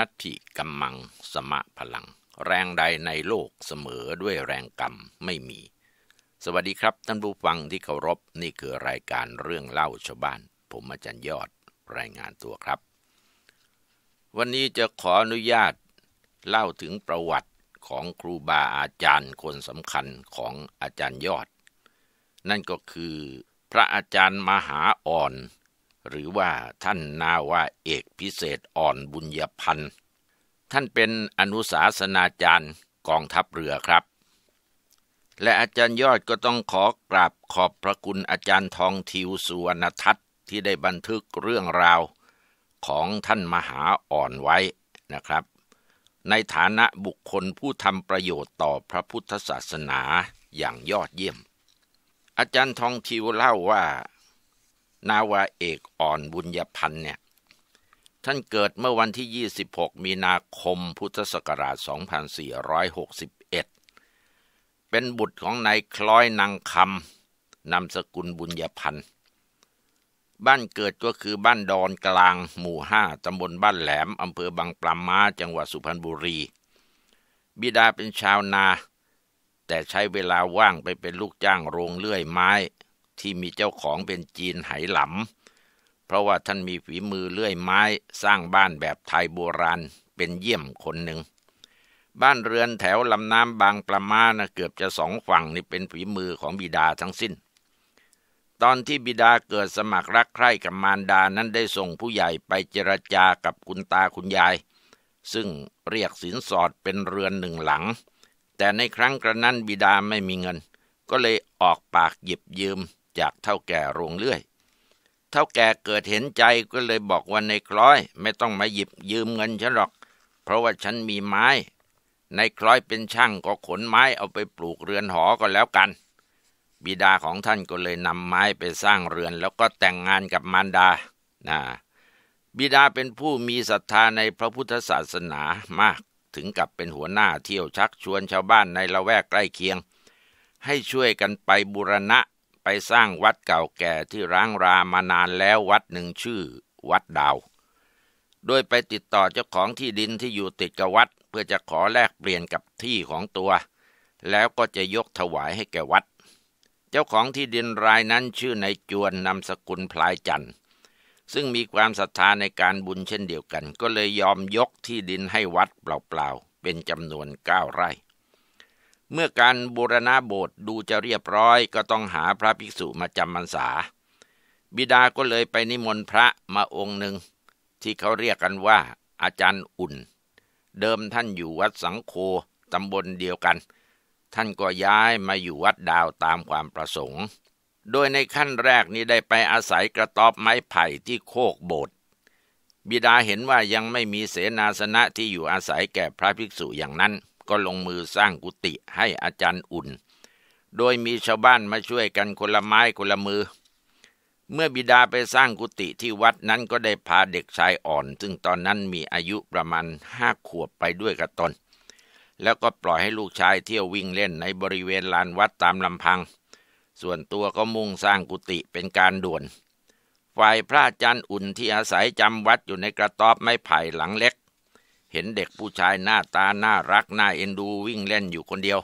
นัตถิกัมมังสมะพลัง แรงใดในโลกเสมอด้วยแรงกรรมไม่มี สวัสดีครับ ท่านผู้ฟังที่เคารพนี่คือ รายการเรื่องเล่าชาวบ้าน ผมอาจารย์ยอดรายงานตัวครับ วันนี้จะขออนุญาตเล่าถึงประวัติของครูบาอาจารย์คนสำคัญของอาจารย์ยอด นั่นก็คือพระอาจารย์มหาอ่อนหรือว่าท่านนาวาเอกพิเศษอ่อนบุญยพันธ์ท่านเป็นอนุสาสนาจารย์กองทัพเรือครับ และอาจารย์ยอดก็ต้องขอกราบขอบพระคุณอาจารย์ทองทิวสุวรรณทัตที่ได้บันทึกเรื่องราว ของท่านมหาอ่อนไว้นะครับ ในฐานะบุคคลผู้ทำประโยชน์ต่อพระพุทธศาสนาอย่างยอดเยี่ยม อาจารย์ทองทิวเล่าว่านาวาเอกอ่อนบุญยพันธ์เนี่ย ท่านเกิดเมื่อวันที่ 26 มีนาคมพุทธศักราช2461 เป็นบุตรของนายคล้อยนางคำนามสกุลบุญยพันธ์ บ้านเกิดก็คือบ้านดอนกลางหมู่5ตำบลบ้านแหลมอำเภอบางปลาม้าจังหวัดสุพรรณบุรี บิดาเป็นชาวนา แต่ใช้เวลาว่างไปเป็นลูกจ้างโรงเลื่อยไม้ที่มีเจ้าของเป็นจีนไหหลำ เพราะว่าท่านมีฝีมือเลื่อยไม้สร้างบ้านแบบไทยโบราณเป็นเยี่ยมคนหนึ่ง บ้านเรือนแถวลำน้ำบางประมานะเกือบจะสองฝั่งนี่เป็นฝีมือของบิดาทั้งสิ้น ตอนที่บิดาเกิดสมัครรักใคร่กับมารดานั้นได้ส่งผู้ใหญ่ไปเจรจากับคุณตาคุณยาย ซึ่งเรียกสินสอดเป็นเรือนหนึ่งหลัง แต่ในครั้งกระนั้นบิดาไม่มีเงิน ก็เลยออกปากหยิบยืมจากเท่าแก่โรงเลื่อย เท่าแก่เกิดเห็นใจก็เลยบอกว่าในคล้อย ไม่ต้องมาหยิบยืมเงินฉันหรอก เพราะว่าฉันมีไม้ ในคล้อยเป็นช่างก็ขนไม้เอาไปปลูกเรือนหอก็แล้วกัน บิดาของท่านก็เลยนำไม้ไปสร้างเรือนแล้วก็แต่งงานกับมารดานะบิดาเป็นผู้มีศรัทธาในพระพุทธศาสนามากถึงกับเป็นหัวหน้าเที่ยวชักชวนชาวบ้านในละแวกใกล้เคียง ให้ช่วยกันไปบูรณะไปสร้างวัดเก่าแก่ที่ร้างรามานานแล้ววัดหนึ่งชื่อวัดดาว โดยไปติดต่อเจ้าของที่ดินที่อยู่ติดกับวัด เพื่อจะขอแลกเปลี่ยนกับที่ของตัว แล้วก็จะยกถวายให้แก่วัด เจ้าของที่ดินรายนั้นชื่อในจวนนำสกุลพลายจันทร์ซึ่งมีความศรัทธาในการบุญเช่นเดียวกัน ก็เลยยอมยกที่ดินให้วัดเปล่าๆเป็นจำนวนเก้าไร่เมื่อการบูรณาโบสถ์ดูจะเรียบร้อยก็ต้องหาพระภิกษุมาจำพรรษาบิดาก็เลยไปนิมนต์พระมาองค์หนึ่งที่เขาเรียกกันว่าอาจารย์อุ่น เดิมท่านอยู่วัดสังโคตำบลเดียวกัน ท่านก็ย้ายมาอยู่วัดดาวตามความประสงค์ โดยในขั้นแรกนี้ได้ไปอาศัยกระต๊อบไม้ไผ่ที่โคกโบสถ์บิดาเห็นว่ายังไม่มีเสนาสนะที่อยู่อาศัยแก่พระภิกษุอย่างนั้นก็ลงมือสร้างกุฏิให้อาจารย์อุ่น โดยมีชาวบ้านมาช่วยกันคนละไม้คนละมือ เมื่อบิดาไปสร้างกุฏิที่วัดนั้นก็ได้พาเด็กชายอ่อนซึ่งตอนนั้นมีอายุประมาณห้าขวบไปด้วยกับตนแล้วก็ปล่อยให้ลูกชายเที่ยววิ่งเล่นในบริเวณลานวัดตามลำพัง ส่วนตัวก็มุ่งสร้างกุฏิเป็นการด่วน ฝ่ายพระอาจารย์อุ่นที่อาศัยจำวัดอยู่ในกระต๊อบไม้ไผ่หลังเล็กเห็นเด็กผู้ชายหน้าตาน่ารักน่าเอ็นดูวิ่งเล่นอยู่คนเดียว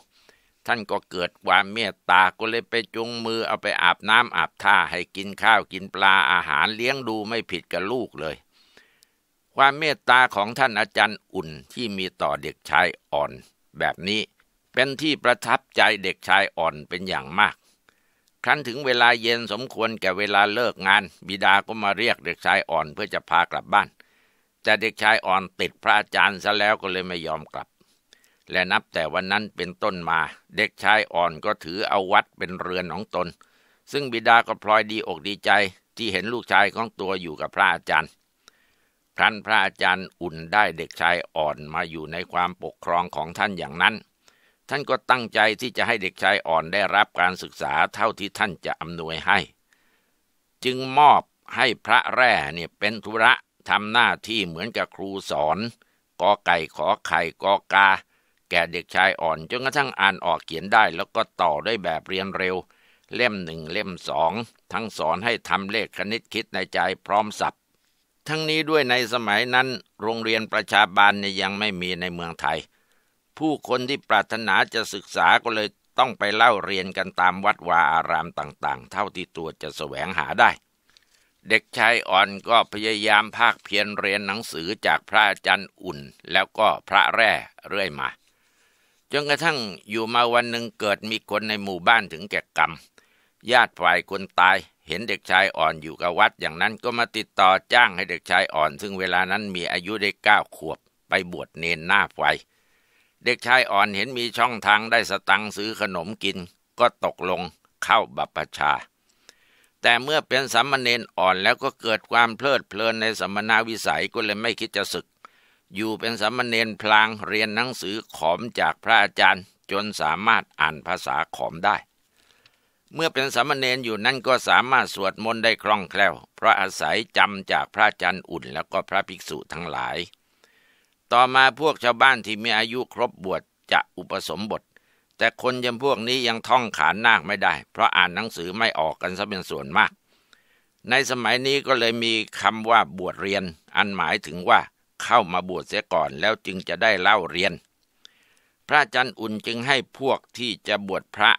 ท่านก็เกิดความเมตตาก็เลยไปจุงมือเอาไปอาบน้ำอาบท่าให้กินข้าวกินปลาอาหารเลี้ยงดูไม่ผิดกับลูกเลย ความเมตตาของท่านอาจารย์อุ่นที่มีต่อเด็กชายอ่อน แบบนี้เป็นที่ประทับใจเด็กชายอ่อนเป็นอย่างมากครั้นถึงเวลาเย็นสมควรแก่เวลาเลิกงาน บิดาก็มาเรียกเด็กชายอ่อนเพื่อจะพากลับบ้านแต่เด็กชายอ่อนติดพระอาจารย์ซะแล้วก็เลยไม่ยอมกลับ และนับแต่วันนั้นเป็นต้นมา เด็กชายอ่อนก็ถือเอาวัดเป็นเรือนของตน ซึ่งบิดาก็พลอยดีอกดีใจที่เห็นลูกชายของตัวอยู่กับพระอาจารย์ครั้นพระอาจารย์อุ่นได้เด็กชายอ่อนมาอยู่ในความปกครองของท่านอย่างนั้น ท่านก็ตั้งใจที่จะให้เด็กชายอ่อนได้รับการศึกษาเท่าที่ท่านจะอำนวยให้ จึงมอบให้พระแร่เนี่ยเป็นธุระทำหน้าที่เหมือนกับครูสอนกอไก่ขอไข่กอกา แก่เด็กชายอ่อนจนกระทั่งอ่านออกเขียนได้ แล้วก็ต่อได้แบบเรียนเร็ว เล่มหนึ่งเล่มสองทั้งสอนให้ทำเลขคณิตคิดในใจพร้อมสับทั้งนี้ด้วยในสมัยนั้นโรงเรียนประชาบาลยังไม่มีในเมืองไทย ผู้คนที่ปรารถนาจะศึกษาก็เลยต้องไปเล่าเรียนกันตามวัดวาอารามต่าง ๆ เท่าที่ตัวจะแสวงหาได้เด็กชายอ่อนก็พยายามภาคเพียนเรียนหนังสือจากพระอาจารย์อุ่นแล้วก็พระแร่เรื่อยมาจนกระทั่งอยู่มาวันหนึ่งเกิดมีคนในหมู่บ้านถึงแก่กรรม ญาติฝ่ายคนตาย เห็นเด็กชายอ่อนอยู่กับวัดอย่างนั้นก็มาติดต่อจ้างให้เด็กชายอ่อน ซึ่งเวลานั้นมีอายุได้เก้าขวบไปบวชเนนหน้าไฟเด็กชายอ่อนเห็นมีช่องทางได้สตังซื้อขนมกิน ก็ตกลงเข้าบัพชาแต่เมื่อเป็นสามเณรอ่อนแล้วก็เกิดความเพลิดเพลินในสมณวิสัยก็เลยไม่คิดจะศึก อยู่เป็นสามเณรพลางเรียนหนังสือขอมจากพระอาจารย์จนสามารถอ่านภาษาขอมได้ เมื่อเป็นสามเณรอยู่ นั่นก็สามารถสวดมนต์ได้คล่องแคล่วเพราะอาศัยจำจากพระอาจารย์อุ่นแล้วก็พระภิกษุทั้งหลาย ต่อมาพวกชาวบ้านที่มีอายุครบบวชจะอุปสมบทแต่คนยังพวกนี้ยังท่องขานนาคไม่ได้ เพราะอ่านหนังสือไม่ออกกันซะเป็นส่วนมาก ในสมัยนี้ก็เลยมีคำว่าบวชเรียนอันหมายถึงว่าเข้ามาบวชเสียก่อนแล้วจึงจะได้เล่าเรียน พระจันทร์อุ่นจึงให้พวกที่จะบวชพระ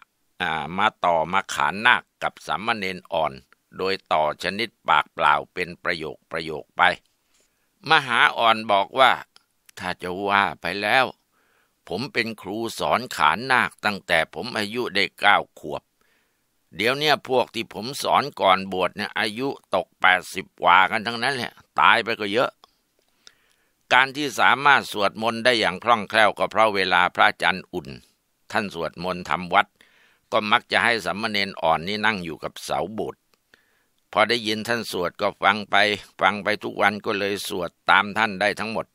มาต่อมาขานนาคกับสามเณรอ่อน โดยต่อชนิดปากเปล่าเป็นประโยคประโยคไป มหาอ่อนบอกว่าถ้าจะว่าไปแล้วผมเป็นครูสอนขานนาคตั้งแต่ผมอายุได้เก้าขวบ เดี๋ยวเนี่ยพวกที่ผมสอนก่อนบวชเนี่ยอายุตกแปดสิบกว่ากันทั้งนั้นแหละตายไปก็เยอะ การที่สามารถสวดมนต์ได้อย่างคล่องแคล่ว ก็เพราะเวลาพระจันทร์อุ่น ท่านสวดมนต์ทำวัดก็มักจะให้สัมมเนนอ่อนนี่นั่งอยู่กับเสาบสถพอได้ยินท่านสวดก็ฟังไป ฟังไปทุกวันก็เลยสวดตามท่านได้ทั้งหมด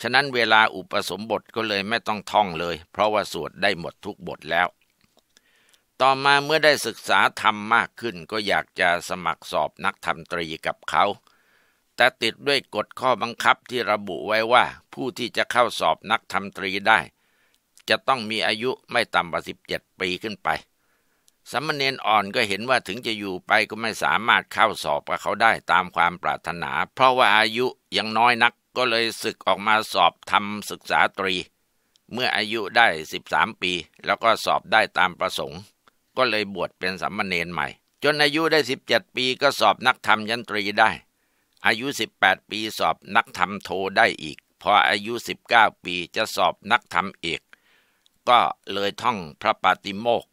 ฉะนั้นเวลาอุปสมบทก็เลยไม่ต้องท่องเลยเพราะว่า สวดได้หมดทุกบทแล้ว ต่อมาเมื่อได้ศึกษาธรรมมากขึ้น ก็อยากจะสมัครสอบนักธรรมตรีกับเขา แต่ติดด้วยกฎข้อบังคับที่ระบุไว้ว่าผู้ที่จะเข้าสอบนักธรรมตรีได้ จะต้องมีอายุไม่ต่ำกว่า17ปีขึ้นไป สมณเณรอ่อนก็เห็นว่าถึงจะอยู่ไปก็ไม่สามารถเข้าสอบกับเขาได้ตามความปรารถนา เพราะว่าอายุยังน้อยนักก็เลยศึกออกมาสอบทำศึกษาตรี เมื่ออายุได้ 13 ปี แล้วก็สอบได้ตามประสงค์ ก็เลยบวชเป็นสัมมเนนใหม่ จนอายุได้ 17 ปีก็สอบนักธรรมยันตรีได้ อายุ 18 ปีสอบนักธรรมโทได้อีก พออายุ 19 ปีจะสอบนักธรรมเอกก็เลยท่องพระปฏิโมก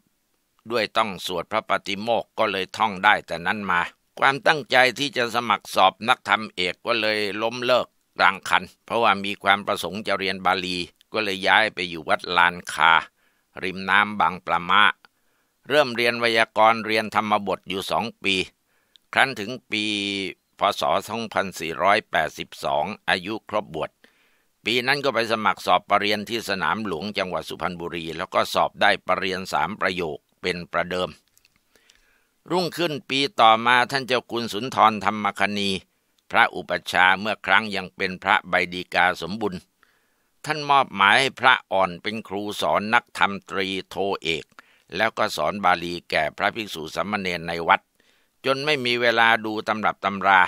ด้วยต้องสวดพระปฏิโมกก็เลยท่องได้แต่นั้นมา ความตั้งใจที่จะสมัครสอบนักธรรมเอกก็เลยล้มเลิกรังคันเพราะว่ามีความประสงค์จะเรียนบาลีก็เลยย้ายไปอยู่วัดลานคา ริมน้ำบางปลามะ เริ่มเรียนวยากรณ์เรียนธรรมบทอยู่สองปี ครั้นถึงปีพศ2482 อายุครบบวชปีนั้นก็ไปสมัครสอบปรริญญาที่สนามหลวงจังหวัดสุพรรณบุรี แล้วก็สอบได้ปรริญญาสามประโยคเป็นประเดิม รุ่งขึ้นปีต่อมาท่านเจ้าคุณสุนทรธรรมคณีพระอุปชาเมื่อครั้งยังเป็นพระใบดีกาสมบุญท่านมอบหมายให้พระอ่อนเป็นครูสอนนักธรรมตรีโทเอก แล้วก็สอนบาลีแก่พระภิกษุสมเณรในวัด จนไม่มีเวลาดูตำรับตำรา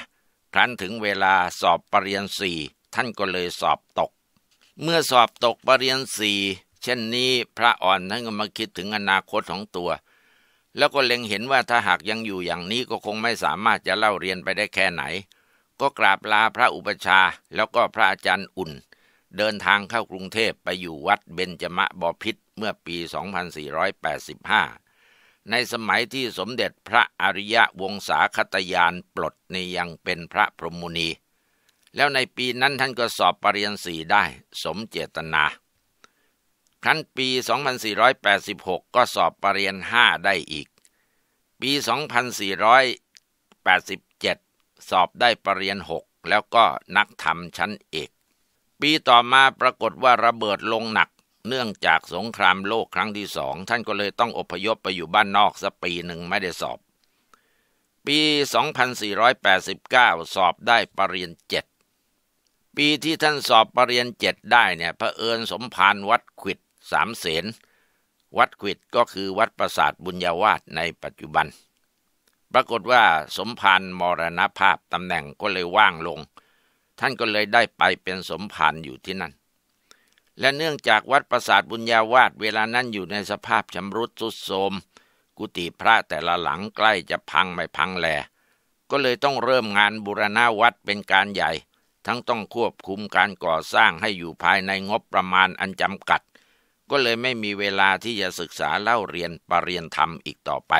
ครั้นถึงเวลาสอบปรริญญาสี่ ท่านก็เลยสอบตก เมื่อสอบตกปรริญญาสี่เช่นนี้พระอ่อนท่านก็มาคิดถึงอนาคตของตัว แล้วก็เล็งเห็นว่าถ้าหากยังอยู่อย่างนี้ก็คงไม่สามารถจะเล่าเรียนไปได้แค่ไหนก็กราบลาพระอุปชาแล้วก็พระอาจารย์อุ่น เดินทางเข้ากรุงเทพไปอยู่วัดเบญจมะบพิษเมื่อปี 2485 ในสมัยที่สมเด็จพระอริยะวงศาคตยานปลดในยังเป็นพระพรหมุนี แล้วในปีนั้นท่านก็สอบปรริญญาสีได้ สมเจตนาครั้นปี 2486 ก็สอบปรริญญาห้าได้อีก ปี 2400 8สอบได้ ปรริญญาหกแล้วก็นักธรรมชั้นเอก ปีต่อมาปรากฏว่าระเบิดลงหนัก เนื่องจากสงครามโลกครั้งที่สอง ท่านก็เลยต้องอพยพไปอยู่บ้านนอกสักปีหนึ่งไม่ได้สอบ ปี 2489 สอบได้ ปรริญญาเจ็ดปีที่ท่านสอบ ปรริญญาเจ็ดได้เนี่ยพระเอิญสมภารวัดขิดสามเสนวัดขิดก็คือวัดประสาทบุญญาวาสในปัจจุบันปรากฏว่าสมภารมรณภาพตำแหน่งก็เลยว่างลง ท่านก็เลยได้ไปเป็นสมภารอยู่ที่นั่น และเนื่องจากวัดประสาทบุญญาวาดเวลานั้นอยู่ในสภาพชำรุดทรุดโทรมกุฏิพระแต่ละหลังใกล้จะพังไม่พังแล ก็เลยต้องเริ่มงานบูรณาวัดเป็นการใหญ่ ทั้งต้องควบคุมการก่อสร้างให้อยู่ภายในงบประมาณอันจำกัด ก็เลยไม่มีเวลาที่จะศึกษาเล่าเรียนปรริยนธรรมอีกต่อไป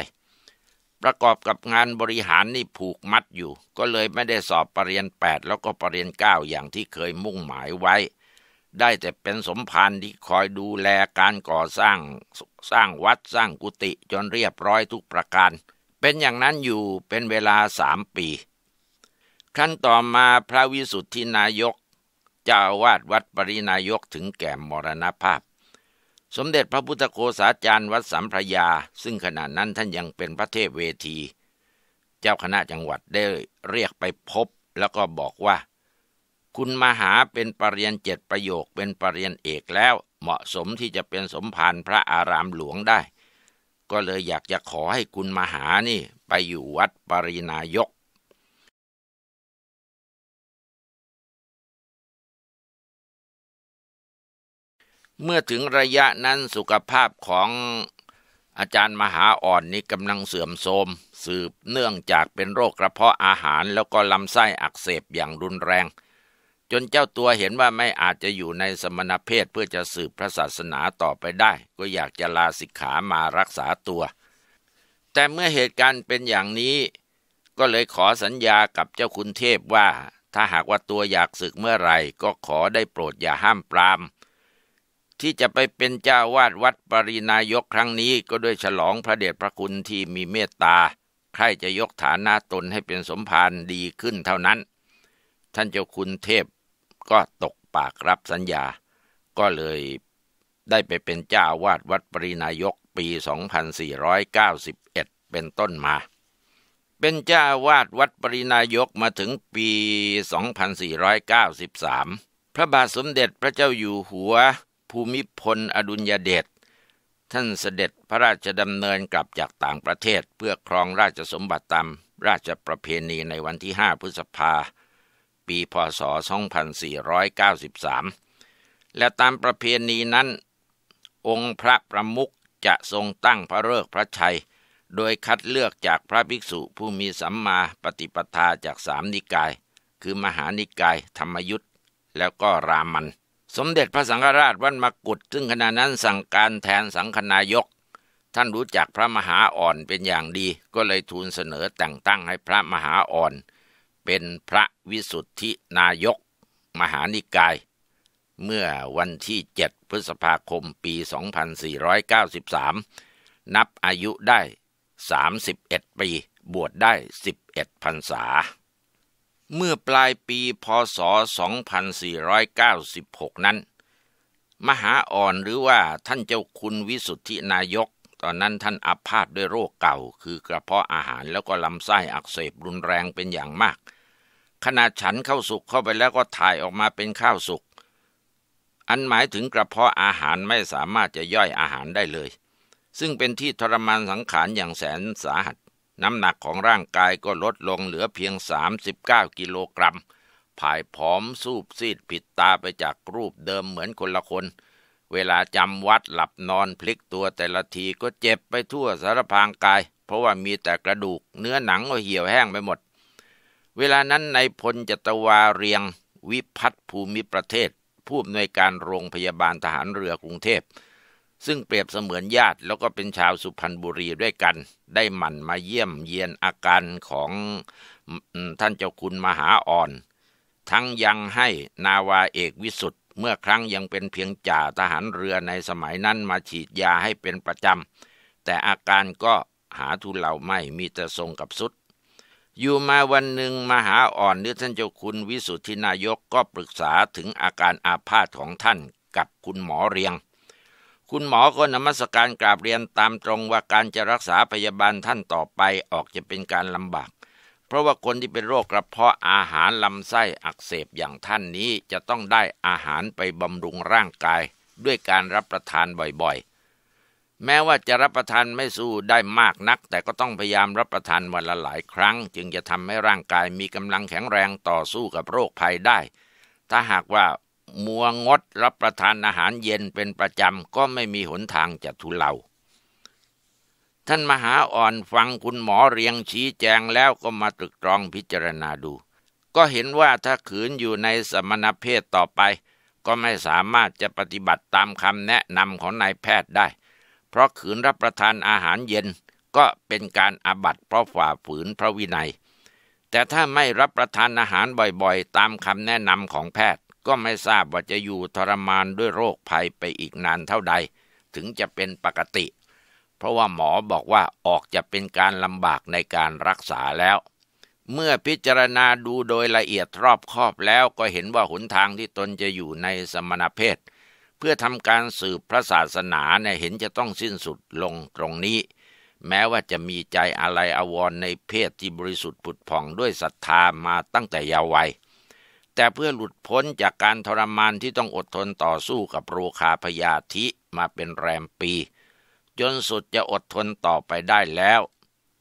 ประกอบกับงานบริหารนี่ผูกมัดอยู่ ก็เลยไม่ได้สอบปรริญญาแปดแล้วก็ปรริญญาเก้าอย่างที่เคยมุ่งหมายไว้ ได้แต่เป็นสมภารที่คอยดูแลการก่อสร้างสร้างวัดสร้างกุฏิจนเรียบร้อยทุกประการ เป็นอย่างนั้นอยู่เป็นเวลาสามปี ขั้นต่อมาพระวิสุทธินายก เจ้าวาดวัดปรินายกถึงแก่มรณภาพสมเด็จพระพุทธโคสาจารย์วัดสัมพระยาซึ่งขณะนั้นท่านยังเป็นพระเทพเวที เจ้าคณะจังหวัดได้เรียกไปพบแล้วก็บอกว่า คุณมาหาเป็นปรริญญาเจ็ดประโยคเป็นปรริญญาเอกแล้วเหมาะสมที่จะเป็นสมภารพระอารามหลวงได้ ก็เลยอยากจะขอให้คุณมาหานี่ไปอยู่วัดปรินายกเมื่อถึงระยะนั้นสุขภาพของอาจารย์มหาอ่อนนี้กำลังเสื่อมโทรมสืบเนื่องจากเป็นโรคกระเพาะอาหารแล้วก็ลำไส้อักเสบอย่างรุนแรง จนเจ้าตัวเห็นว่าไม่อาจจะอยู่ในสมณเพศเพื่อจะสืบพระศาสนาต่อไปได้ ก็อยากจะลาสิกขามารักษาตัว แต่เมื่อเหตุการณ์เป็นอย่างนี้ ก็เลยขอสัญญากับเจ้าคุณเทพว่า ถ้าหากว่าตัวอยากศึกเมื่อไหร่ ก็ขอได้โปรดอย่าห้ามปรามที่จะไปเป็นเจ้าวาดวัดปรินายกครั้งนี้ ก็ด้วยฉลองพระเดชพระคุณที่มีเมตตา ใครจะยกฐานะตนให้เป็นสมภารดีขึ้นเท่านั้น ท่านเจ้าคุณเทพก็ตกปากรับสัญญา ก็เลยได้ไปเป็นเจ้าวาดวัดปรินายกปี2491เป็นต้นมา เป็นเจ้าวาดวัดปรินายกมาถึงปี 2493 พระบาทสมเด็จพระเจ้าอยู่หัวภูมิพลอดุลยเดชท่านเสด็จพระราชดำเนินกลับจากต่างประเทศเพื่อครองราชสมบัติตามราชประเพณีในวันที่5พฤษภา ปีพศ 2493 และตามประเพณีนั้น องค์พระประมุขจะทรงตั้งพระเลิกพระชัย โดยคัดเลือกจากพระภิกษุผู้มีสัมมาปฏิปทาจากสามนิกาย คือมหานิกาย ธรรมยุทธ์แล้วก็รามันสมเด็จพระสังฆราชวัดมกุฏ ซึ่งขณะนั้นสั่งการแทนสังฆนายก ท่านรู้จักพระมหาอ่อนเป็นอย่างดีก็เลยทูลเสนอแต่งตั้งให้พระมหาอ่อนเป็นพระวิสุทธินายก มหานิกาย เมื่อวันที่ 7 พฤษภาคมปี 2493 นับอายุได้ 31 ปี บวชได้ 11 พรรษาเมื่อปลายปีพศ 2496 นั้น มหาอ่อนหรือว่าท่านเจ้าคุณวิสุทธินายก ตอนนั้นท่านอับพาดด้วยโรคเก่า คือกระเพาะอาหารแล้วก็ลำไส้อักเสบรุนแรงเป็นอย่างมากขณะฉันเข้าสุกเข้าไปแล้วก็ถ่ายออกมาเป็นข้าวสุก อันหมายถึงกระเพาะอาหารไม่สามารถจะย่อยอาหารได้เลย ซึ่งเป็นที่ทรมานสังขารอย่างแสนสาหัสน้ำหนักของร่างกายก็ลดลงเหลือเพียง 39 กิโลกรัมผายผอมสูบซีดผิดตาไปจากรูปเดิมเหมือนคนละคน เวลาจำวัดหลับนอนพลิกตัวแต่ละทีก็เจ็บไปทั่วสารพางกาย เพราะว่ามีแต่กระดูกเนื้อหนังก็เหี่ยวแห้งไปหมด เวลานั้นในพลจตวาเรียงวิพัฒภูมิประเทศ ผู้อำนวยการโรงพยาบาลทหารเรือกรุงเทพซึ่งเปรียบเสมือนญาติแล้วก็เป็นชาวสุพรรณบุรีด้วยกัน ได้หมั่นมาเยี่ยมเยียนอาการของท่านเจ้าคุณมหาอ่อน ทั้งยังให้นาวาเอกวิสุทธ์เมื่อครั้งยังเป็นเพียงจ่าทหารเรือในสมัยนั้นมาฉีดยาให้เป็นประจำแต่อาการก็หาทุเลาไม่มีแต่ทรงกับสุดอยู่มาวันหนึ่งมหาอ่อนหรือท่านเจ้าคุณวิสุทธินายกก็ปรึกษาถึงอาการอาพาธของท่านกับคุณหมอเรียงคุณหมอก็นมัสการกราบเรียนตามตรงว่าการจะรักษาพยาบาลท่านต่อไปออกจะเป็นการลำบาก เพราะว่าคนที่เป็นโรคกระเพาะอาหารลำไส้อักเสบอย่างท่านนี้จะต้องได้อาหารไปบำรุงร่างกายด้วยการรับประทานบ่อยๆ แม้ว่าจะรับประทานไม่สู้ได้มากนัก แต่ก็ต้องพยายามรับประทานวันละหลายครั้ง จึงจะทำให้ร่างกายมีกำลังแข็งแรงต่อสู้กับโรคภัยได้ ถ้าหากว่ามัวงดรับประทานอาหารเย็นเป็นประจำ ก็ไม่มีหนทางจะทุเลา ท่านมหาอ่อนฟังคุณหมอเรียงชี้แจงแล้วก็มาตรึกตรองพิจารณาดู ก็เห็นว่าถ้าขืนอยู่ในสมณเพศต่อไป ก็ไม่สามารถจะปฏิบัติตามคำแนะนำของนายแพทย์ได้ เพราะขืนรับประทานอาหารเย็นก็เป็นการอาบัติเพราะฝ่าฝืนพระวินัย แต่ถ้าไม่รับประทานอาหารบ่อยๆ ตามคำแนะนำของแพทย์ก็ไม่ทราบว่าจะอยู่ทรมานด้วยโรคภัยไปอีกนานเท่าใด ถึงจะเป็นปกติ เพราะว่าหมอบอกว่าออกจะเป็นการลำบากในการรักษาแล้ว เมื่อพิจารณาดูโดยละเอียดรอบคอบแล้วก็เห็นว่าหนทางที่ตนจะอยู่ในสมณเพศ เพื่อทำการสืบพระศาสนาเนี่ยเห็นจะต้องสิ้นสุดลงตรงนี้ แม้ว่าจะมีใจอะไรอววรในเพศที่บริสุทธิ์ผุดผ่องด้วยศรัทธามาตั้งแต่ยาววัยแต่เพื่อหลุดพ้นจากการทรมานที่ต้องอดทนต่อสู้กับโรคาพยาธิมาเป็นแรมปี จนสุดจะอดทนต่อไปได้แล้ว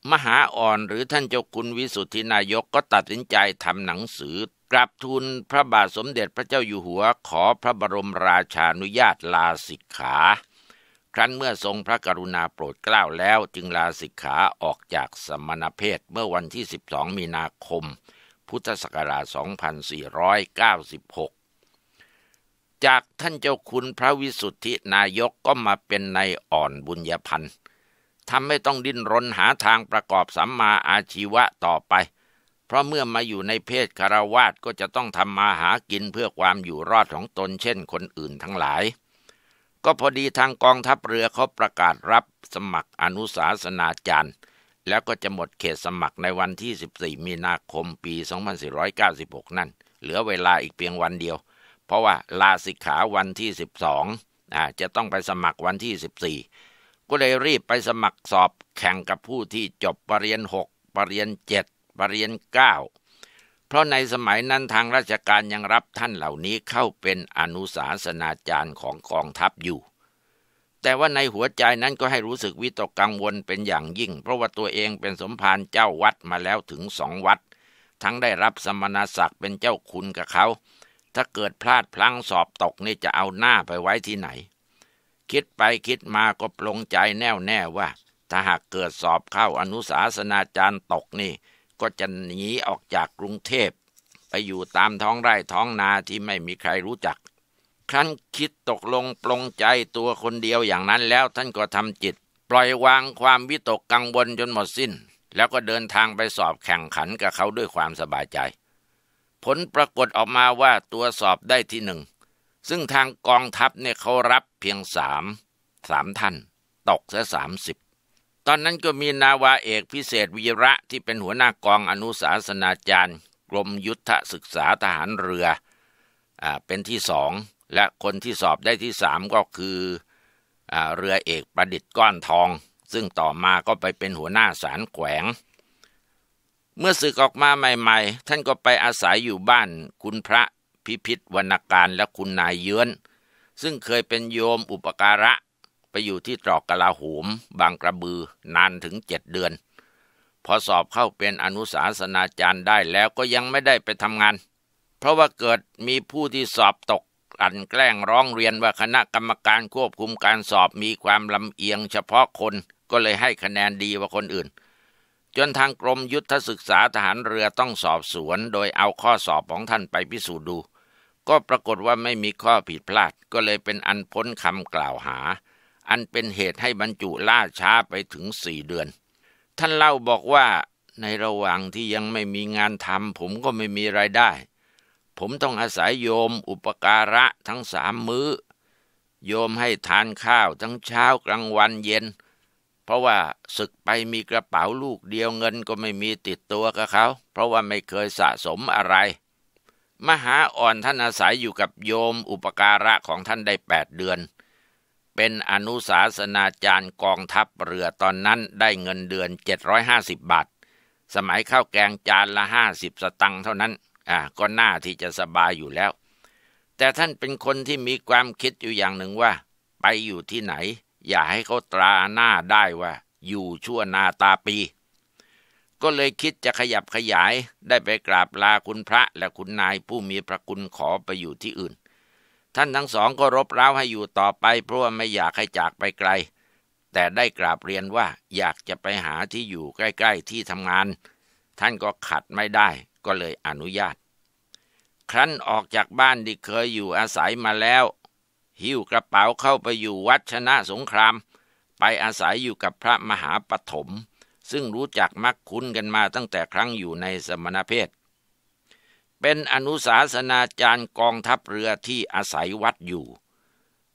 มหาอ่อนหรือท่านเจ้าคุณวิสุทธินายกก็ตัดสินใจทำหนังสือ กราบทูลพระบาทสมเด็จพระเจ้าอยู่หัวขอพระบรมราชานุญาตลาสิกขา ครั้นเมื่อทรงพระกรุณาโปรดเกล้าแล้ว จึงลาสิกขาออกจากสมณเพศเมื่อวันที่12มีนาคมพุทธศักราช 2496 จากท่านเจ้าคุณพระวิสุทธินายกก็มาเป็นนายอ่อนบุญญพันธ์ทำให้ต้องดิ้นรนหาทางประกอบสัมมาอาชีวะต่อไป เพราะเมื่อมาอยู่ในเพศคารวาสก็จะต้องทำมาหากินเพื่อความอยู่รอดของตนเช่นคนอื่นทั้งหลาย ก็พอดีทางกองทัพเรือเขาประกาศรับสมัครอนุสาสนาจารย์แล้วก็จะหมดเขตสมัครในวันที่ 14 มีนาคม ปี 2496 นั่น เหลือเวลาอีกเพียงวันเดียว เพราะว่าลาสิกขาวันที่ 12 อ่า จะต้องไปสมัครวันที่ 14 ก็เลยรีบไปสมัครสอบแข่งกับผู้ที่จบปรริญญา6ปรริญญา7ปรริญญา9เพราะในสมัยนั้นทางราชการยังรับท่านเหล่านี้เข้าเป็นอนุสาสนาจารย์ของกองทัพอยู่แต่ว่าในหัวใจนั้นก็ให้รู้สึกวิตกกังวลเป็นอย่างยิ่ง เพราะว่าตัวเองเป็นสมภารเจ้าวัดมาแล้วถึงสองวัด ทั้งได้รับสมณศักดิ์เป็นเจ้าคุณกับเขา ถ้าเกิดพลาดพลั้งสอบตกนี่จะเอาหน้าไปไว้ที่ไหน คิดไปคิดมาก็ปลงใจแน่วแน่ว่า ถ้าหากเกิดสอบเข้าอนุสาสนาจารย์ตกนี่ ก็จะหนีออกจากกรุงเทพไปอยู่ตามท้องไร่ท้องนาที่ไม่มีใครรู้จักครั้นคิดตกลงปลงใจตัวคนเดียวอย่างนั้นแล้วท่านก็ทำจิต ปล่อยวางความวิตกกังวลจนหมดสิน้น แล้วก็เดินทางไปสอบแข่งขันกับเขาด้วยความสบายใจ ผลปรากฏออกมาว่าตัวสอบได้ที่หนึ่งซึ่งทางกองทัพเนี่ยเขารับเพียงสามสามท่านตกซะสามสิบตอนนั้นก็มีนาวาเอกพิเศษวีระที่เป็นหัวหน้ากองอนุสาสนาจารย์กรมยุทธศึกษาทหารเรืออ่าเป็นที่สองและคนที่สอบได้ที่สามก็คืออเรือเอกประดิษฐ์ก้อนทองซึ่งต่อมาก็ไปเป็นหัวหน้าสารแขวง เมื่อสึกออกมาใหม่ๆท่านก็ไปอาศัยอยู่บ้าน คุณพระพิพิธวรรณการและคุณนายเยือน ซึ่งเคยเป็นโยมอุปการะ ไปอยู่ที่ตรอกกะลาหหมบางกระบือนานถึงเจ็ดเดือน พอสอบเข้าเป็นอนุสาสนาจารย์ได้แล้วก็ยังไม่ได้ไปทำงาน เพราะว่าเกิดมีผู้ที่สอบตกลั่นแกล้งร้องเรียนว่าคณะกรรมการควบคุมการสอบมีความลำเอียงเฉพาะคนก็เลยให้คะแนนดีกว่าคนอื่น จนทางกรมยุทธศึกษาทหารเรือต้องสอบสวน โดยเอาข้อสอบของท่านไปพิสูจน์ดูก็ปรากฏว่าไม่มีข้อผิดพลาด ก็เลยเป็นอันพ้นคำกล่าวหา อันเป็นเหตุให้บรรจุล่าช้าไปถึงสี่เดือน ท่านเล่าบอกว่า ในระหว่างที่ยังไม่มีงานทำผมก็ไม่มีไรายได้ผมต้องอาศัยโยมอุปการะทั้งสามมือ้อ โยมให้ทานข้าวทั้งเช้ากลางวันเย็น เพราะว่าศึกไปมีกระเป๋าลูกเดียวเงินก็ไม่มีติดตัวกับเขาเพราะว่าไม่เคยสะสมอะไรมหาอ่อนท่านอาศัยอยู่กับโยมอุปการะของท่านได้แปดเดือน เป็นอนุสาสนาจารย์กองทัพเรือตอนนั้นได้เงินเดือน750บาทสมัยข้าวแกงจานละ50สตังค์เท่านั้นอ่าก็น่าที่จะสบายอยู่แล้ว แต่ท่านเป็นคนที่มีความคิดอยู่อย่างหนึ่งว่า ไปอยู่ที่ไหน อย่าให้เขาตราหน้าได้ว่า อยู่ชั่วนาตาปี ก็เลยคิดจะขยับขยาย ได้ไปกราบลาคุณพระและคุณนายผู้มีพระคุณขอไปอยู่ที่อื่น ท่านทั้งสองก็รบเร้าให้อยู่ต่อไปเพราะว่าไม่อยากให้จากไปไกล แต่ได้กราบเรียนว่าอยากจะไปหาที่อยู่ใกล้ ๆที่ทำงานท่านก็ขัดไม่ได้ก็เลยอนุญาต ครั้นออกจากบ้านที่เคยอยู่อาศัยมาแล้ว หิ้วกระเป๋าเข้าไปอยู่วัดชนะสงคราม ไปอาศัยอยู่กับพระมหาปฐมซึ่งรู้จักมักคุ้นกันมาตั้งแต่ครั้งอยู่ในสมณเพศเป็นอนุสาสนาจารย์กองทัพเรือที่อาศัยวัดอยู่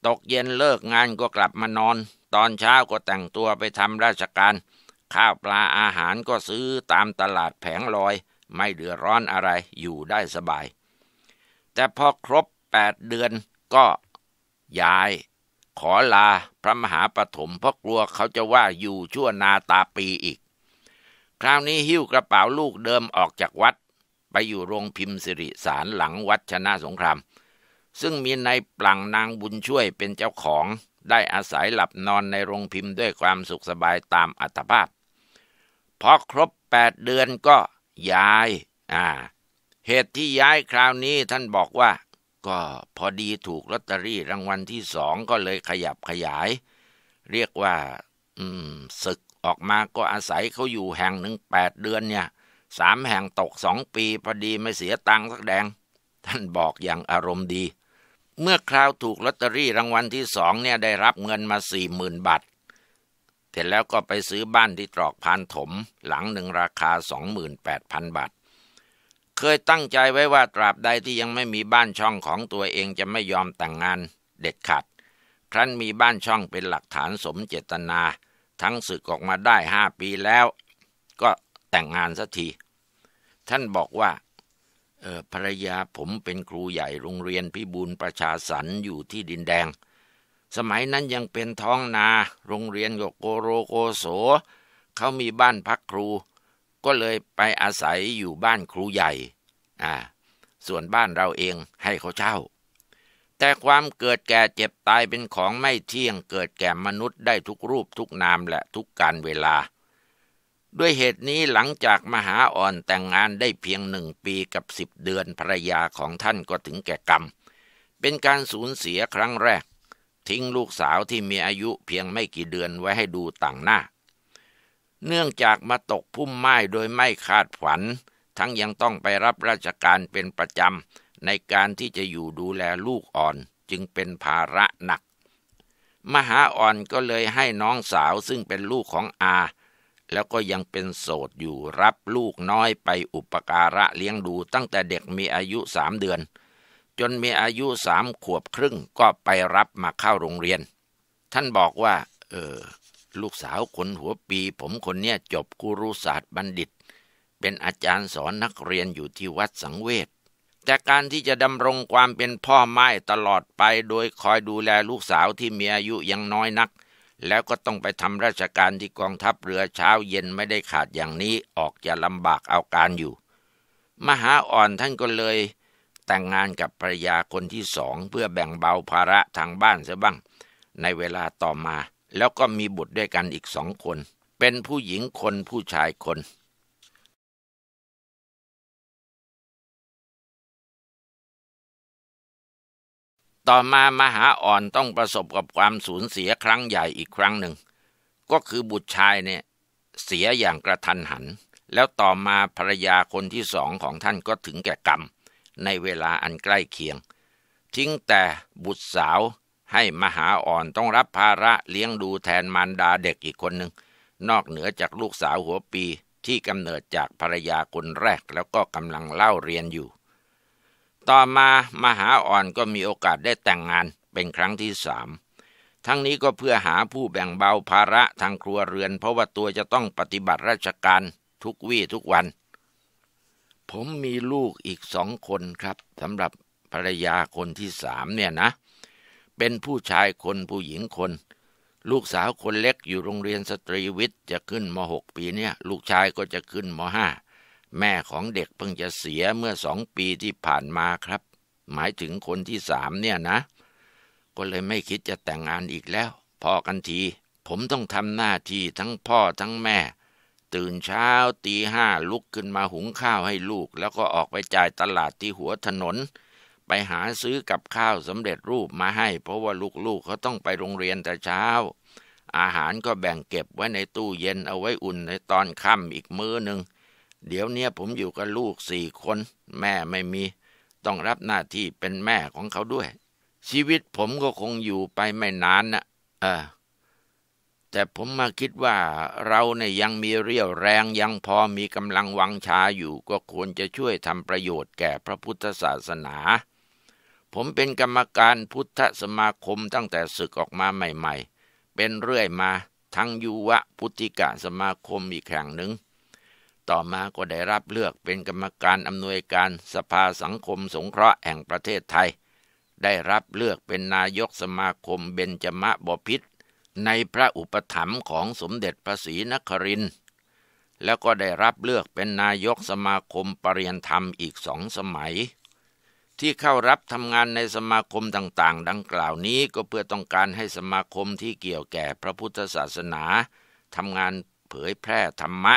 ตกเย็นเลิกงานก็กลับมานอน ตอนเช้าก็แต่งตัวไปทำราชการเข้าวปลาอาหารก็ซื้อตามตลาดแผงลอย ไม่เดือดร้อนอะไรอยู่ได้สบาย แต่พอครบแปดเดือนก็ย้าย ขอลาพระมหาปฐมเพราะกลัวเขาจะว่าอยู่ชั่วนาตาปีอีก คราวนี้หิ้วกระเป๋าลูกเดิมออกจากวัด ไปอยู่โรงพิมพ์สิริสารหลังวัดชนะสงคราม ซึ่งมีนายปลังนางบุญช่วยเป็นเจ้าของ ได้อาศัยหลับนอนในโรงพิมพ์ด้วยความสุขสบายตามอัตภาพพอครบแปดเดือนก็ย้าย อ่า เหตุที่ย้ายคราวนี้ท่านบอกว่า ก็พอดีถูกลอตเตอรี่รางวัลที่สองก็เลยขยับขยาย เรียกว่า อืม ศึกออกมาก็อาศัยเขาอยู่แห่งหนึ่งแปดเดือนเนี่ยสามแห่งตกสองปีพอดีไม่เสียตังค์สักแดง ท่านบอกอย่างอารมณ์ดี เมื่อคราวถูกลอตเตอรี่รางวัลที่สองเนี่ยได้รับเงินมาสี่หมื่นบาทเสร็จแล้วก็ไปซื้อบ้านที่ตรอกพานถม หลังหนึ่งราคา 28,000 บาท เคยตั้งใจไว้ว่าตราบใดที่ยังไม่มีบ้านช่องของตัวเองจะไม่ยอมแต่งงานเด็ดขาดครั้นมีบ้านช่องเป็นหลักฐานสมเจตนา ทั้งสึกออกมาได้ห้าปีแล้วก็แต่งงานสักที ท่านบอกว่าออภรรยาผมเป็นครูใหญ่โรงเรียนพิบูลประชาสรรอยู่ที่ดินแดงสมัยนั้นยังเป็นท้องนา โรงเรียนกโกโรโกโสเขามีบ้านพักครู ก็เลยไปอาศัยอยู่บ้านครูใหญ่อ่าส่วนบ้านเราเองให้เขาเช่า แต่ความเกิดแก่เจ็บตายเป็นของไม่เที่ยง เกิดแก่มนุษย์ได้ทุกรูปทุกนามและทุกการเวลา ด้วยเหตุนี้หลังจากมหาอ่อนแต่งงานได้เพียงหนึ่งปีกับสิบเดือน ภรรยาของท่านก็ถึงแก่กรรม เป็นการสูญเสียครั้งแรกทิ้งลูกสาวที่มีอายุเพียงไม่กี่เดือนไว้ให้ดูต่างหน้า เนื่องจากมาตกพุ่มไม้โดยไม่คาดฝัน ทั้งยังต้องไปรับราชการเป็นประจำ ในการที่จะอยู่ดูแลลูกอ่อนจึงเป็นภาระหนัก มหาอ่อนก็เลยให้น้องสาวซึ่งเป็นลูกของอา แล้วก็ยังเป็นโสดอยู่รับลูกน้อยไปอุปการะเลี้ยงดูตั้งแต่เด็กมีอายุสามเดือนจนมีอายุสามขวบครึ่งก็ไปรับมาเข้าโรงเรียน ท่านบอกว่า เออ ลูกสาวคนหัวปีผมคนเนี้ยจบครูศาสตร์บัณฑิต เป็นอาจารย์สอนนักเรียนอยู่ที่วัดสังเวช แต่การที่จะดำรงความเป็นพ่อไม้ตลอดไป โดยคอยดูแลลูกสาวที่มีอายุยังน้อยนัก แล้วก็ต้องไปทำราชการที่กองทัพเรือเช้าเย็นไม่ได้ขาดอย่างนี้ออกจะลำบากเอาการอยู่ มหาอ่อนท่านก็เลยแต่งงานกับภรรยาคนที่สองเพื่อแบ่งเบาภาระทางบ้านเสียบ้าง ในเวลาต่อมาแล้วก็มีบุตรด้วยกันอีกสองคน เป็นผู้หญิงคนผู้ชายคน ต่อมามหาอ่อนต้องประสบกับความสูญเสียครั้งใหญ่อีกครั้งหนึ่ง ก็คือบุตรชายเนี่ยเสียอย่างกระทันหัน แล้วต่อมาภรรยาคนที่สองของท่านก็ถึงแก่กรรมในเวลาอันใกล้เคียง ทิ้งแต่บุตรสาวให้มหาอ่อนต้องรับภาระเลี้ยงดูแทนมารดาเด็กอีกคนหนึ่ง นอกเหนือจากลูกสาวหัวปีที่กำเนิดจากภรรยาคนแรกแล้วก็กำลังเล่าเรียนอยู่ ต่อมามหาอ่อนก็มีโอกาสได้แต่งงานเป็นครั้งที่สามทั้งนี้ก็เพื่อหาผู้แบ่งเบาภาระทางครัวเรือนเพราะว่าตัวจะต้องปฏิบัติราชการทุกวี่ทุกวันผมมีลูกอีกสองคนครับสำหรับภรรยาคนที่สามเนี่ยนะ เป็นผู้ชายคนผู้หญิงคน ลูกสาวคนเล็กอยู่โรงเรียนสตรีวิทย์จะขึ้นมหกปีเนี่ยลูกชายก็จะขึ้นมห้าแม่ของเด็กเพิ่งจะเสียเมื่อสองปีที่ผ่านมาครับ หมายถึงคนที่สามเนี่ยนะก็เลยไม่คิดจะแต่งงานอีกแล้วพอกันที ผมต้องทำหน้าที่ทั้งพ่อทั้งแม่ตื่นเช้าตีห้าลุกขึ้นมาหุงข้าวให้ลูกแล้วก็ออกไปจ่ายตลาดที่หัวถนน ไปหาซื้อกับข้าวสำเร็จรูปมาให้เพราะว่าลูกๆเขาต้องไปโรงเรียนแต่เช้า อาหารก็แบ่งเก็บไว้ในตู้เย็นเอาไว้อุ่นในตอนค่ำอีกมื้อหนึ่ง เดี๋ยวเนี้ยผมอยู่กับลูกสี่คน แม่ไม่มี ต้องรับหน้าที่เป็นแม่ของเขาด้วย ชีวิตผมก็คงอยู่ไปไม่นานนะเออแต่ผมมาคิดว่าเราเนี่ยยังมีเรี่ยวแรงยังพอมีกำลังวังชาอยู่ก็ควรจะช่วยทำประโยชน์แก่พระพุทธศาสนา ผมเป็นกรรมการพุทธสมาคมตั้งแต่ศึกออกมาใหม่ๆ เป็นเรื่อยมาทั้งยุวะพุทธิกะสมาคมอีกแห่งหนึ่ง ต่อมาก็ได้รับเลือกเป็นกรรมการอำนวยการสภาสังคมสงเคราะห์แห่งประเทศไทย ได้รับเลือกเป็นนายกสมาคมเบญจมะบพิษในพระอุปถัมภ์ของสมเด็จพระศรีนครินแล้วก็ได้รับเลือกเป็นนายกสมาคมปรริยนธรรมอีกสองสมัย ที่เข้ารับทำงานในสมาคมต่างๆดังกล่าวนี้ก็เพื่อต้องการให้สมาคมที่เกี่ยวแก่ พระพุทธศาสนาทำงานเผยแพร่ธรรมะ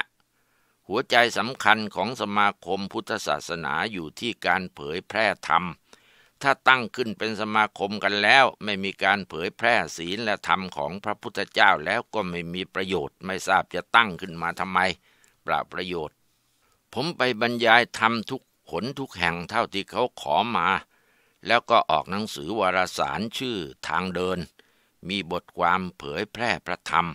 หัวใจสำคัญของสมาคมพุทธศาสนาอยู่ที่การเผยแพร่ธรรมถ้าตั้งขึ้นเป็นสมาคมกันแล้วไม่มีการเผยแพร่ศีลและธรรมของพระพุทธเจ้าแล้วก็ไม่มีประโยชน์ไม่ทราบจะตั้งขึ้นมาทำไมปราประโยชน์ ผมไปบรรยายธรรมทุกขนทุกแห่งเท่าที่เขาขอมา แล้วก็ออกหนังสือวารสารชื่อทางเดินมีบทความเผยแพร่พระธรรม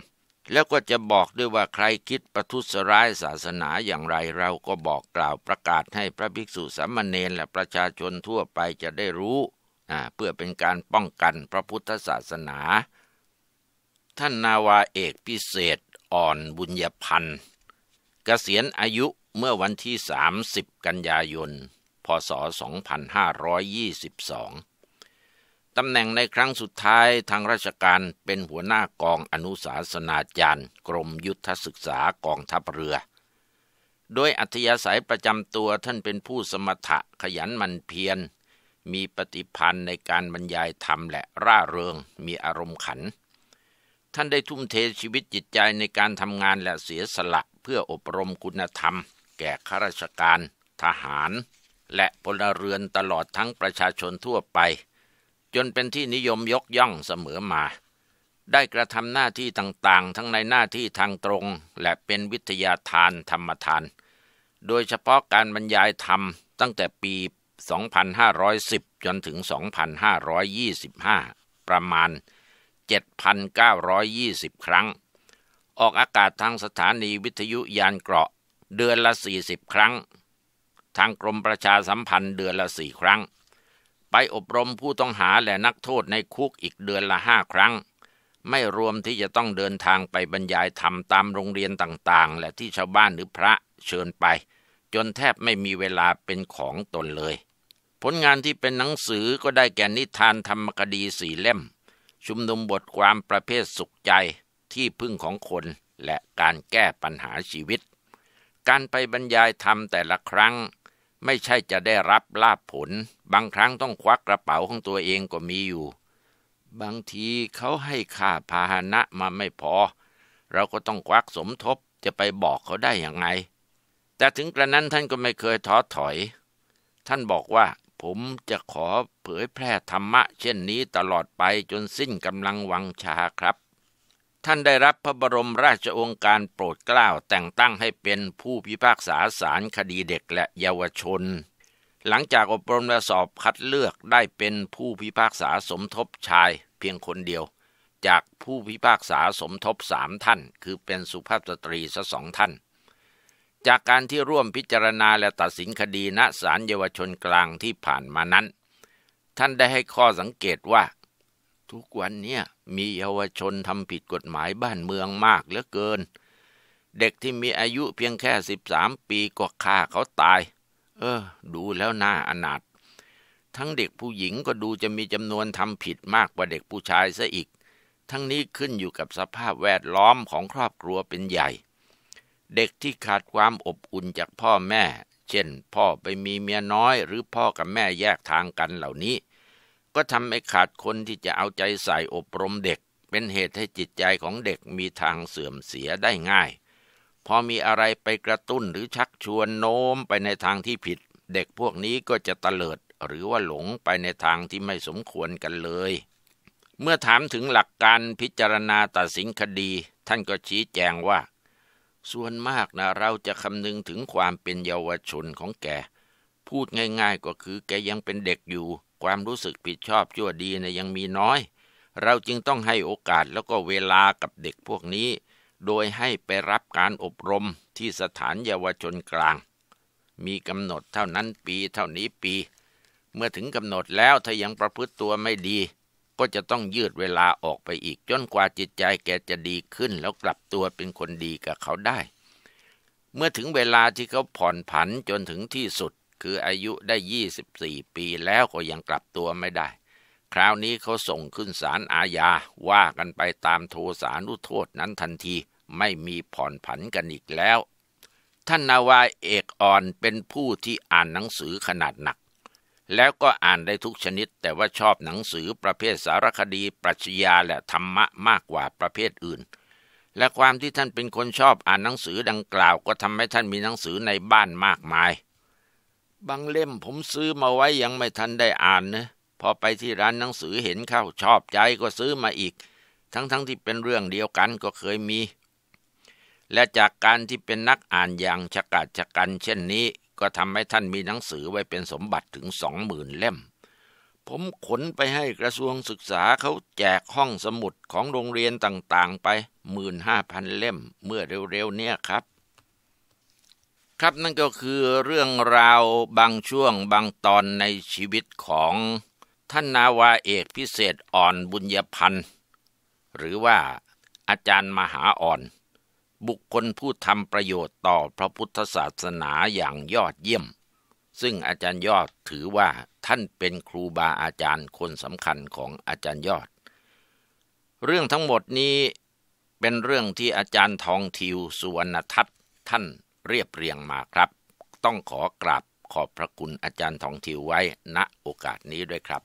แล้วก็จะบอกด้วยว่าใครคิดประทุษร้ายศาสนาอย่างไรเราก็บอกกล่าวประกาศให้พระภิกษุสามเณรและประชาชนทั่วไปจะได้รู้ เพื่อเป็นการป้องกันพระพุทธศาสนา ท่านนาวาเอกพิเศษอ่อนบุญญพันธ์เกษียณอายุเมื่อวันที่ 30 กันยายน พศ 2522ตำแหน่งในครั้งสุดท้ายทางราชการเป็นหัวหน้ากองอนุสาสนาจารย์ กรมยุทธศึกษากองทัพเรือ โดยอัธยาศัยประจำตัวท่านเป็นผู้สมถะขยันมันเพียร มีปฏิพันธ์ในการบรรยายธรรมและร่าเริงมีอารมณ์ขัน ท่านได้ทุ่มเทชีวิตจิตใจในการทำงานและเสียสละเพื่ออบรมคุณธรรม แก่ข้าราชการ ทหาร และพลเรือนตลอดทั้งประชาชนทั่วไปจนเป็นที่นิยมยกย่องเสมอมา ได้กระทำหน้าที่ต่างๆ ทั้งในหน้าที่ทางตรงและเป็นวิทยาทานธรรมทาน โดยเฉพาะการบรรยายธรรมตั้งแต่ปี 2510 จนถึง 2525 ประมาณ 7,920 ครั้ง ออกอากาศทางสถานีวิทยุยานเกราะเดือนละ 40 ครั้ง ทางกรมประชาสัมพันธ์เดือนละ 4 ครั้งไปอบรมผู้ต้องหาและนักโทษในคุกอีกเดือนละห้าครั้ง ไม่รวมที่จะต้องเดินทางไปบรรยายธรรมตามโรงเรียนต่างๆ และที่ชาวบ้านหรือพระเชิญไป จนแทบไม่มีเวลาเป็นของตนเลย ผลงานที่เป็นหนังสือก็ได้แก่นิทานธรรมคดีสี่เล่ม ชุมนุมบทความประเภทสุขใจที่พึ่งของคนและการแก้ปัญหาชีวิต การไปบรรยายธรรมแต่ละครั้งไม่ใช่จะได้รับลาบผล บางครั้งต้องควักกระเป๋าของตัวเองก็มีอยู่ บางทีเขาให้ค่าพาหนะมาไม่พอ เราก็ต้องควักสมทบ จะไปบอกเขาได้อย่างไง แต่ถึงกระนั้นท่านก็ไม่เคยท้อถอย ท่านบอกว่าผมจะขอเผยแพร่ธรรมะเช่นนี้ตลอดไปจนสิ้นกำลังวังชาครับท่านได้รับพระบรมราชโองการโปรดเกล้า แต่งตั้งให้เป็นผู้พิพากษาศาลคดีเด็กและเยาวชน หลังจากอบรมและสอบคัดเลือกได้เป็นผู้พิพากษาสมทบชาย เพียงคนเดียว จากผู้พิพากษาสมทบสามท่าน คือเป็นสุภาพสตรีซะสองท่าน จากการที่ร่วมพิจารณาและตัดสินคดีณศาลเยาวชนกลางที่ผ่านมานั้น ท่านได้ให้ข้อสังเกตว่าทุกวันเนี้ยมีเยาวชนทำผิดกฎหมายบ้านเมืองมากเหลือเกิน เด็กที่มีอายุเพียงแค่สิบสามปีก็ฆ่าเขาตาย เออ ดูแล้วน่าอนาถ ทั้งเด็กผู้หญิงก็ดูจะมีจำนวนทำผิดมากกว่าเด็กผู้ชายซะอีก ทั้งนี้ขึ้นอยู่กับสภาพแวดล้อมของครอบครัวเป็นใหญ่ เด็กที่ขาดความอบอุ่นจากพ่อแม่ เช่น พ่อไปมีเมียน้อย หรือพ่อกับแม่แยกทางกันเหล่านี้ก็ทำให้ขาดคนที่จะเอาใจใส่อบรมเด็กเป็นเหตุให้จิตใจของเด็กมีทางเสื่อมเสียได้ง่าย พอมีอะไรไปกระตุ้นหรือชักชวนโน้มไปในทางที่ผิด เด็กพวกนี้ก็จะตะเลิดหรือว่าหลงไปในทางที่ไม่สมควรกันเลย เมื่อถามถึงหลักการพิจารณาตัดสินคดี ท่านก็ชี้แจงว่า ส่วนมากนะเราจะคำนึงถึงความเป็นเยาวชนของแกพูดง่ายๆก็คือ แกยังเป็นเด็กอยู่ความรู้สึกผิดชอบชั่วดีนะยังมีน้อย เราจึงต้องให้โอกาสแล้วก็เวลากับเด็กพวกนี้ โดยให้ไปรับการอบรมที่สถานเยาวชนกลาง มีกำหนดเท่านั้นปีเท่านี้ปี เมื่อถึงกำหนดแล้วถ้ายังประพฤติตัวไม่ดี ก็จะต้องยืดเวลาออกไปอีกจนกว่าจิตใจแกจะดีขึ้นแล้วกลับตัวเป็นคนดีกับเขาได้ เมื่อถึงเวลาที่เขาผ่อนผันจนถึงที่สุดคืออายุได้ 24 ปีแล้วก็ยังกลับตัวไม่ได้ คราวนี้เขาส่งขึ้นศาลอาญา ว่ากันไปตามโทสานุโทษนั้นทันทีไม่มีผ่อนผันกันอีกแล้ว ท่านนาวาเอกอ่อนเป็นผู้ที่อ่านหนังสือขนาดหนัก แล้วก็อ่านได้ทุกชนิด แต่ว่าชอบหนังสือประเภทสารคดีปรัชญาและธรรมะมากกว่าประเภทอื่น และความที่ท่านเป็นคนชอบอ่านหนังสือดังกล่าวก็ทำให้ท่านมีหนังสือในบ้านมากมายบางเล่มผมซื้อมาไว้ยังไม่ทันได้อ่านนะพอไปที่ร้านหนังสือเห็นเข้า ชอบใจก็ซื้อมาอีก ทั้งๆทที่เป็นเรื่องเดียวกันก็เคยมี และจากการที่เป็นนักอ่าน อย่างฉกาจฉกันเช่นนี้ ก็ทำให้ท่านมีหนังสือไว้เป็นสมบัติถึงสองหมื่นเล่ม ผมขนไปให้กระทรวงศึกษาเขาแจกห้องสมุดของโรงเรียนต่างๆไปหมื่นห้าพันเล่มเมื่อเร็วๆเนี่ยครับครับนั่นก็คือเรื่องราวบางช่วงบางตอนในชีวิตของท่านนาวาเอกพิเศษอ่อนบุญยพันธ์หรือว่าอาจารย์มหาอ่อน บุคคลผู้ทำประโยชน์ต่อพระพุทธศาสนาอย่างยอดเยี่ยม ซึ่งอาจารย์ยอดถือว่าท่านเป็นครูบาอาจารย์คนสำคัญของอาจารย์ยอด เรื่องทั้งหมดนี้เป็นเรื่องที่อาจารย์ทองทิวสุวรรณทัตท่านเรียบเรียงมาครับ ต้องขอกราบขอบพระคุณอาจารย์ทองทิวไว้ ณโอกาสนี้ด้วยครับ